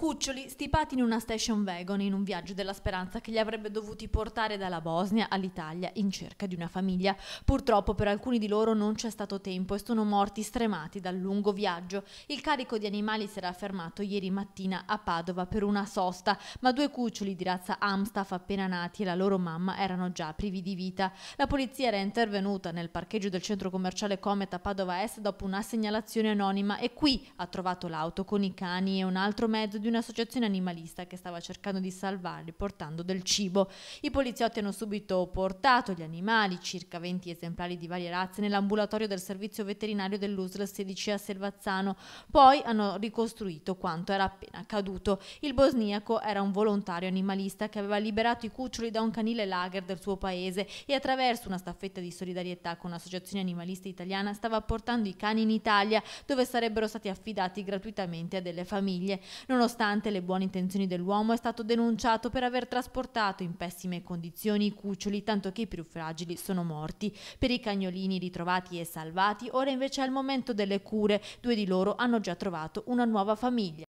Cuccioli stipati in una station wagon in un viaggio della speranza che li avrebbe dovuti portare dalla Bosnia all'Italia in cerca di una famiglia. Purtroppo per alcuni di loro non c'è stato tempo e sono morti stremati dal lungo viaggio. Il carico di animali si era fermato ieri mattina a Padova per una sosta, ma due cuccioli di razza Amstaff appena nati e la loro mamma erano già privi di vita. La polizia era intervenuta nel parcheggio del centro commerciale Comet a Padova Est dopo una segnalazione anonima e qui ha trovato l'auto con i cani e un altro mezzo di un'associazione animalista che stava cercando di salvarli portando del cibo. I poliziotti hanno subito portato gli animali, circa 20 esemplari di varie razze, nell'ambulatorio del servizio veterinario dell'USL 16 a Selvazzano. Poi hanno ricostruito quanto era appena accaduto. Il bosniaco era un volontario animalista che aveva liberato i cuccioli da un canile lager del suo paese e attraverso una staffetta di solidarietà con l'Associazione Animalista Italiana stava portando i cani in Italia dove sarebbero stati affidati gratuitamente a delle famiglie. Nonostante Nonostante le buone intenzioni dell'uomo, è stato denunciato per aver trasportato in pessime condizioni i cuccioli, tanto che i più fragili sono morti. Per i cagnolini ritrovati e salvati, ora invece è il momento delle cure. Due di loro hanno già trovato una nuova famiglia.